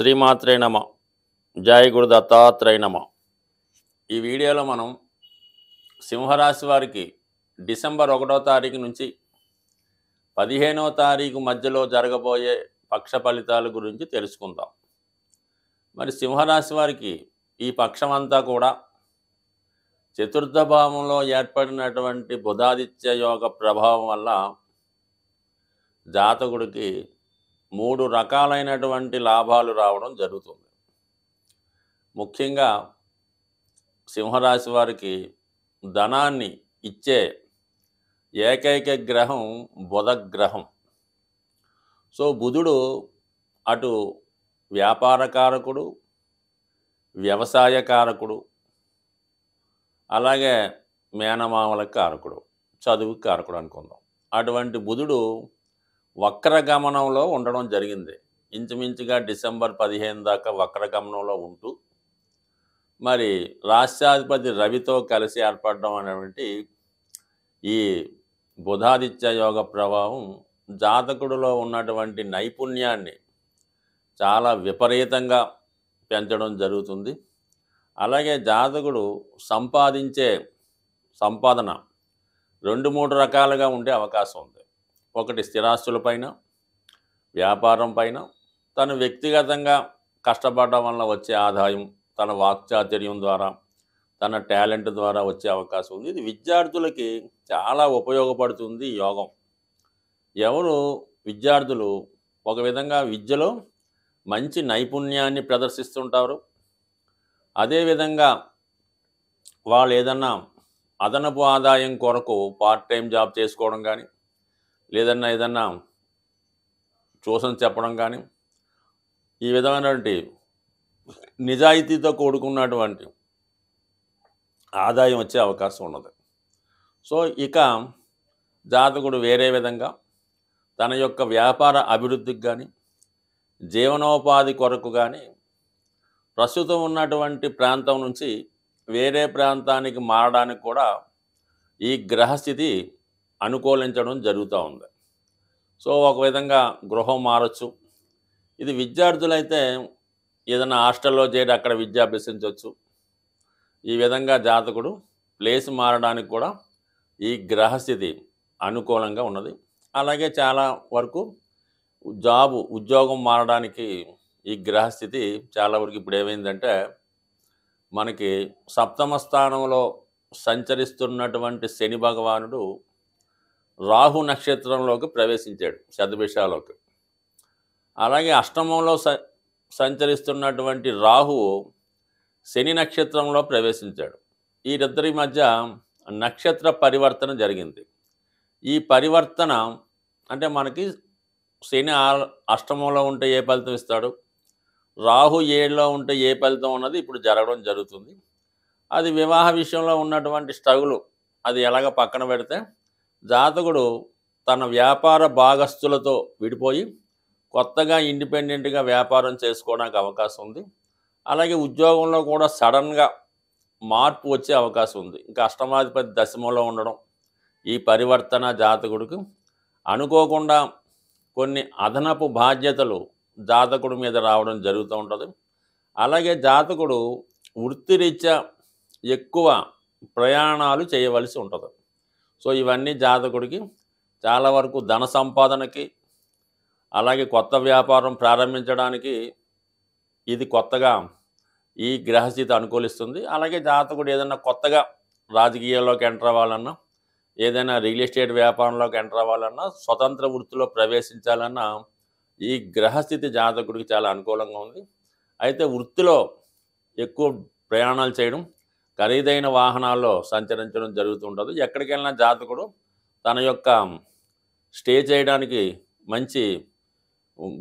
శ్రీమాత్రే నమ జాయ గురు దత్తాత్రేయ నమ ఈ వీడియోలో మనం సింహరాశి వారికి డిసెంబర్ ఒకటో తారీఖు నుంచి పదిహేనో తారీఖు మధ్యలో జరగబోయే పక్ష ఫలితాల గురించి తెలుసుకుందాం మరి సింహరాశి వారికి ఈ పక్షం అంతా కూడా చతుర్థ భావంలో ఏర్పడినటువంటి బుధాదిత్య యోగ ప్రభావం వల్ల జాతకుడికి మూడు రకాలైనటువంటి లాభాలు రావడం జరుగుతుంది ముఖ్యంగా సింహరాశి వారికి ధనాన్ని ఇచ్చే ఏకైక గ్రహం బుధ గ్రహం సో బుధుడు అటు వ్యాపార కారకుడు వ్యవసాయ కారకుడు అలాగే మేనమామల కారకుడు చదువు కారకుడు అనుకుందాం అటువంటి బుధుడు వక్రగమనంలో ఉండడం జరిగింది ఇంచుమించుగా డిసెంబర్ పదిహేను దాకా వక్రగమనంలో ఉంటూ మరి రాష్ట్రాధిపతి రవితో కలిసి ఏర్పడడం అనేటువంటి ఈ బుధాదిత్య యోగ ప్రభావం జాతకుడిలో ఉన్నటువంటి నైపుణ్యాన్ని చాలా విపరీతంగా పెంచడం జరుగుతుంది అలాగే జాతకుడు సంపాదించే సంపాదన రెండు మూడు రకాలుగా ఉండే అవకాశం ఉంది ఒకటి స్థిరాస్తులపైన వ్యాపారం పైన తను వ్యక్తిగతంగా కష్టపడడం వల్ల వచ్చే ఆదాయం తన వాక్చాతుర్యం ద్వారా తన టాలెంట్ ద్వారా వచ్చే అవకాశం ఉంది ఇది విద్యార్థులకి చాలా ఉపయోగపడుతుంది యోగం ఎవరు విద్యార్థులు ఒక విధంగా విద్యలో మంచి నైపుణ్యాన్ని ప్రదర్శిస్తుంటారు అదేవిధంగా వాళ్ళు ఏదన్నా అదనపు ఆదాయం కొరకు పార్ట్ టైం జాబ్ చేసుకోవడం కానీ లేదన్నా ఏదన్నా చూసం చెప్పడం కానీ ఈ విధమైనటువంటి నిజాయితీతో కూడుకున్నటువంటి ఆదాయం వచ్చే అవకాశం ఉన్నది సో ఇక జాతకుడు వేరే విధంగా తన యొక్క వ్యాపార అభివృద్ధికి కానీ జీవనోపాధి కొరకు కానీ ప్రస్తుతం ఉన్నటువంటి ప్రాంతం నుంచి వేరే ప్రాంతానికి మారడానికి కూడా ఈ గ్రహస్థితి అనుకూలించడం జరుగుతూ ఉంది సో ఒక విధంగా గృహం మారచ్చు ఇది విద్యార్థులైతే ఏదైనా హాస్టల్లో చేరి అక్కడ విద్య అభ్యసించవచ్చు ఈ విధంగా జాతకుడు ప్లేస్ మారడానికి కూడా ఈ గ్రహస్థితి అనుకూలంగా ఉన్నది అలాగే చాలా వరకు జాబు ఉద్యోగం మారడానికి ఈ గ్రహస్థితి చాలా వరకు ఇప్పుడు ఏమైందంటే మనకి సప్తమ స్థానంలో సంచరిస్తున్నటువంటి శని భగవానుడు రాహు నక్షత్రంలోకి ప్రవేశించాడు శతభిషాలోకి అలాగే అష్టమంలో స సంచరిస్తున్నటువంటి రాహు శని నక్షత్రంలో ప్రవేశించాడు వీరిద్దరి మధ్య నక్షత్ర పరివర్తన జరిగింది ఈ పరివర్తన అంటే మనకి శని అష్టమంలో ఉంటే ఏ ఫలితం ఇస్తాడు రాహు ఏడులో ఉంటే ఏ ఫలితం ఉన్నది ఇప్పుడు జరగడం జరుగుతుంది అది వివాహ విషయంలో ఉన్నటువంటి స్ట్రగులు అది ఎలాగ పక్కన పెడితే జాతకుడు తన వ్యాపార భాగస్థులతో విడిపోయి కొత్తగా ఇండిపెండెంట్గా వ్యాపారం చేసుకోవడానికి అవకాశం ఉంది అలాగే ఉద్యోగంలో కూడా సడన్గా మార్పు వచ్చే అవకాశం ఉంది ఇంకా అష్టమాధిపతి దశమలో ఉండడం ఈ పరివర్తన జాతకుడికి అనుకోకుండా కొన్ని అదనపు బాధ్యతలు జాతకుడి మీద రావడం జరుగుతూ ఉంటుంది అలాగే జాతకుడు వృత్తిరీత్యా ఎక్కువ ప్రయాణాలు చేయవలసి ఉంటుంది సో ఇవన్నీ జాతకుడికి చాలా వరకు ధన సంపాదనకి అలాగే కొత్త వ్యాపారం ప్రారంభించడానికి ఇది కొత్తగా ఈ గ్రహస్థితి అనుకూలిస్తుంది అలాగే జాతకుడు ఏదైనా కొత్తగా రాజకీయాల్లోకి ఎంటర్ అవ్వాలన్నా ఏదైనా రియల్ ఎస్టేట్ వ్యాపారంలోకి ఎంటర్ అవ్వాలన్నా స్వతంత్ర వృత్తిలో ప్రవేశించాలన్నా ఈ గ్రహస్థితి జాతకుడికి చాలా అనుకూలంగా ఉంది అయితే వృత్తిలో ఎక్కువ ప్రయాణాలు చేయడం ఖరీదైన వాహనాల్లో సంచరించడం జరుగుతుంటుంది ఎక్కడికెళ్ళినా జాతకుడు తన యొక్క స్టే చేయడానికి మంచి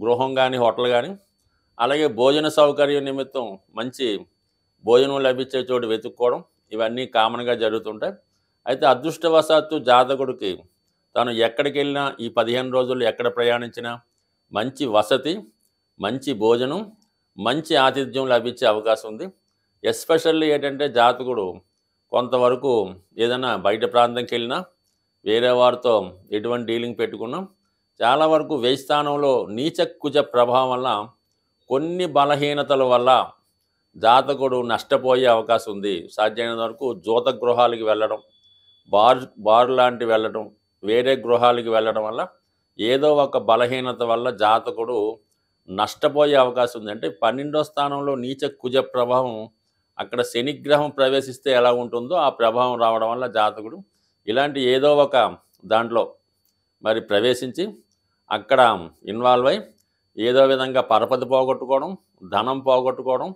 గృహం కానీ హోటల్ కానీ అలాగే భోజన సౌకర్యం నిమిత్తం మంచి భోజనం లభించే చోటు వెతుక్కోవడం ఇవన్నీ కామన్గా జరుగుతుంటాయి అయితే అదృష్టవశాత్తు జాతకుడికి తను ఎక్కడికి వెళ్ళినా ఈ పదిహేను రోజులు ఎక్కడ ప్రయాణించినా మంచి వసతి మంచి భోజనం మంచి ఆతిథ్యం లభించే అవకాశం ఉంది ఎస్పెషల్లీ ఏంటంటే జాతకుడు కొంతవరకు ఏదైనా బయట ప్రాంతంకి వెళ్ళినా వేరే వారితో ఎటువంటి డీలింగ్ పెట్టుకున్నా చాలా వరకు నీచ నీచక్కుజ ప్రభావం వల్ల కొన్ని బలహీనతల వల్ల జాతకుడు నష్టపోయే అవకాశం ఉంది సాధ్యమైనంత వరకు జూత గృహాలకి వెళ్ళడం బార్ బార్ లాంటి వెళ్ళడం వేరే గృహాలకి వెళ్ళడం వల్ల ఏదో ఒక బలహీనత వల్ల జాతకుడు నష్టపోయే అవకాశం ఉంది అంటే పన్నెండో స్థానంలో నీచ కుజ ప్రభావం అక్కడ శనిగ్రహం ప్రవేశిస్తే ఎలా ఉంటుందో ఆ ప్రభావం రావడం వల్ల జాతకుడు ఇలాంటి ఏదో ఒక దాంట్లో మరి ప్రవేశించి అక్కడ ఇన్వాల్వ్ అయి ఏదో విధంగా పరపతి పోగొట్టుకోవడం ధనం పోగొట్టుకోవడం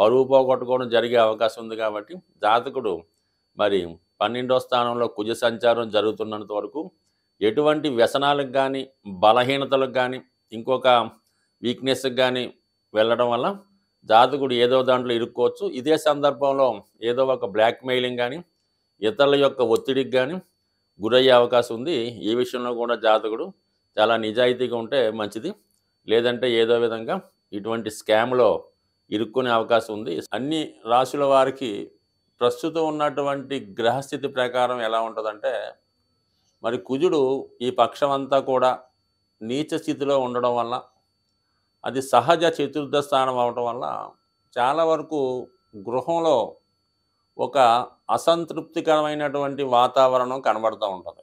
పరువు పోగొట్టుకోవడం జరిగే అవకాశం ఉంది కాబట్టి జాతకుడు మరి పన్నెండో స్థానంలో కుజ సంచారం జరుగుతున్నంత వరకు ఎటువంటి వ్యసనాలకు కానీ బలహీనతలకు కానీ ఇంకొక వీక్నెస్కి కానీ వెళ్ళడం వల్ల జాతకుడు ఏదో దాంట్లో ఇరుక్కోవచ్చు ఇదే సందర్భంలో ఏదో ఒక బ్లాక్మెయిలింగ్ కానీ ఇతరుల యొక్క ఒత్తిడికి కానీ గురయ్యే అవకాశం ఉంది ఈ విషయంలో కూడా జాతకుడు చాలా నిజాయితీగా ఉంటే మంచిది లేదంటే ఏదో విధంగా ఇటువంటి స్కామ్లో ఇరుక్కునే అవకాశం ఉంది అన్ని రాశుల వారికి ప్రస్తుతం ఉన్నటువంటి గ్రహస్థితి ప్రకారం ఎలా ఉంటుందంటే మరి కుజుడు ఈ పక్షం అంతా కూడా నీచ స్థితిలో ఉండడం వల్ల అది సహజ చతుర్థ స్థానం అవటం వల్ల చాలా వరకు గృహంలో ఒక అసంతృప్తికరమైనటువంటి వాతావరణం కనబడుతూ ఉంటుంది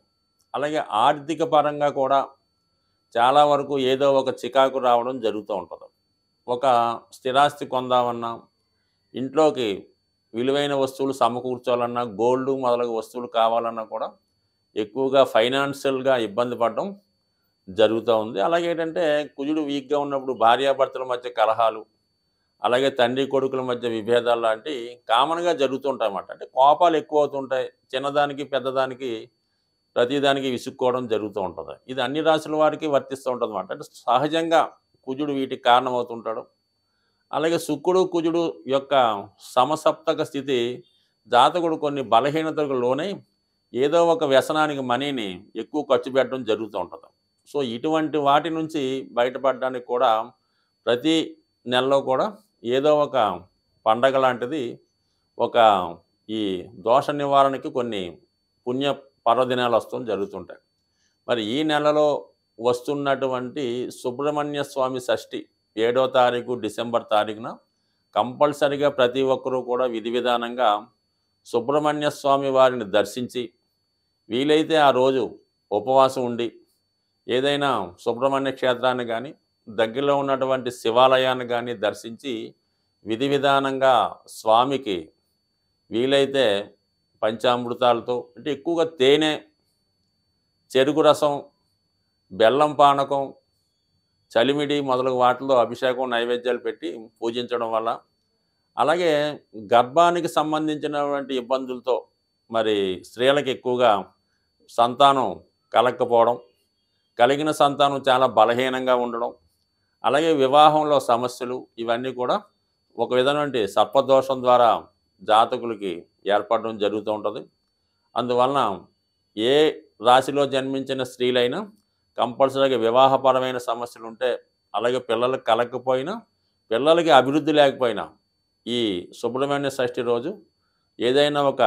అలాగే ఆర్థిక పరంగా కూడా చాలా వరకు ఏదో ఒక చికాకు రావడం జరుగుతూ ఉంటుంది ఒక స్థిరాస్తి కొందామన్నా ఇంట్లోకి విలువైన వస్తువులు సమకూర్చాలన్నా గోల్డ్ మొదలగు వస్తువులు కావాలన్నా కూడా ఎక్కువగా ఫైనాన్షియల్గా ఇబ్బంది పడడం జరుగుతూ ఉంది అలాగే ఏంటంటే కుజుడు వీక్గా ఉన్నప్పుడు భార్యాభర్తల మధ్య కలహాలు అలాగే తండ్రి కొడుకుల మధ్య విభేదాలు లాంటివి కామన్గా జరుగుతుంటాయన్నమాట అంటే కోపాలు ఎక్కువ అవుతుంటాయి చిన్నదానికి పెద్దదానికి ప్రతిదానికి విసుక్కోవడం జరుగుతూ ఉంటుంది ఇది అన్ని రాశుల వారికి వర్తిస్తూ ఉంటుంది అన్నమాట అంటే సహజంగా కుజుడు వీటికి కారణమవుతుంటాడు అలాగే శుక్రుడు కుజుడు యొక్క సమసప్తక స్థితి జాతకుడు కొన్ని బలహీనతలకు లోనై ఏదో ఒక వ్యసనానికి మనీని ఎక్కువ ఖర్చు పెట్టడం జరుగుతూ ఉంటుంది సో ఇటువంటి వాటి నుంచి బయటపడడానికి కూడా ప్రతి నెలలో కూడా ఏదో ఒక పండగ లాంటిది ఒక ఈ దోష నివారణకి కొన్ని పుణ్య పర్వదినాలు వస్తూ జరుగుతుంటాయి మరి ఈ నెలలో వస్తున్నటువంటి సుబ్రహ్మణ్య స్వామి షష్ఠి ఏడో తారీఖు డిసెంబర్ తారీఖున కంపల్సరిగా ప్రతి ఒక్కరూ కూడా విధి విధానంగా సుబ్రహ్మణ్య స్వామి వారిని దర్శించి వీలైతే ఆ రోజు ఉపవాసం ఉండి ఏదైనా సుబ్రహ్మణ్య క్షేత్రాన్ని కానీ దగ్గరలో ఉన్నటువంటి శివాలయాన్ని కానీ దర్శించి విధి విధానంగా స్వామికి వీలైతే పంచామృతాలతో అంటే ఎక్కువగా తేనె చెరుకు రసం బెల్లం పానకం చలిమిడి మొదలగు వాటిలో అభిషేకం నైవేద్యాలు పెట్టి పూజించడం వల్ల అలాగే గర్భానికి సంబంధించినటువంటి ఇబ్బందులతో మరి స్త్రీలకు ఎక్కువగా సంతానం కలక్కపోవడం కలిగిన సంతానం చాలా బలహీనంగా ఉండడం అలాగే వివాహంలో సమస్యలు ఇవన్నీ కూడా ఒక విధమైన సర్పదోషం ద్వారా జాతకులకి ఏర్పడడం జరుగుతూ ఉంటుంది అందువలన ఏ రాశిలో జన్మించిన స్త్రీలైనా కంపల్సరీగా వివాహపరమైన సమస్యలు ఉంటే అలాగే పిల్లలకు కలగకపోయినా పిల్లలకి అభివృద్ధి లేకపోయినా ఈ సుబ్రహ్మణ్య షష్ఠి రోజు ఏదైనా ఒక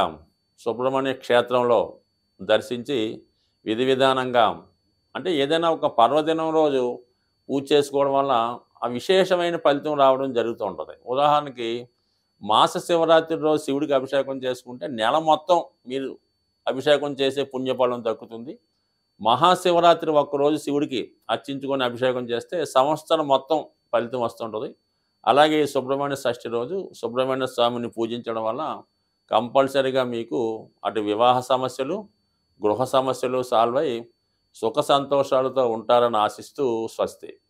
సుబ్రహ్మణ్య క్షేత్రంలో దర్శించి విధి విధానంగా అంటే ఏదైనా ఒక పర్వదినం రోజు పూజ చేసుకోవడం వల్ల ఆ విశేషమైన ఫలితం రావడం జరుగుతూ ఉంటుంది ఉదాహరణకి మాస శివరాత్రి రోజు శివుడికి అభిషేకం చేసుకుంటే నెల మొత్తం మీరు అభిషేకం చేసే పుణ్యఫలం దక్కుతుంది మహాశివరాత్రి ఒక్కరోజు శివుడికి అర్చించుకొని అభిషేకం చేస్తే సంవత్సరం మొత్తం ఫలితం వస్తుంటుంది అలాగే సుబ్రహ్మణ్య షష్ఠి రోజు సుబ్రహ్మణ్య స్వామిని పూజించడం వల్ల కంపల్సరీగా మీకు అటు వివాహ సమస్యలు గృహ సమస్యలు సాల్వ్ అయ్యి సుఖ సంతోషాలతో ఉంటారని ఆశిస్తూ స్వస్తి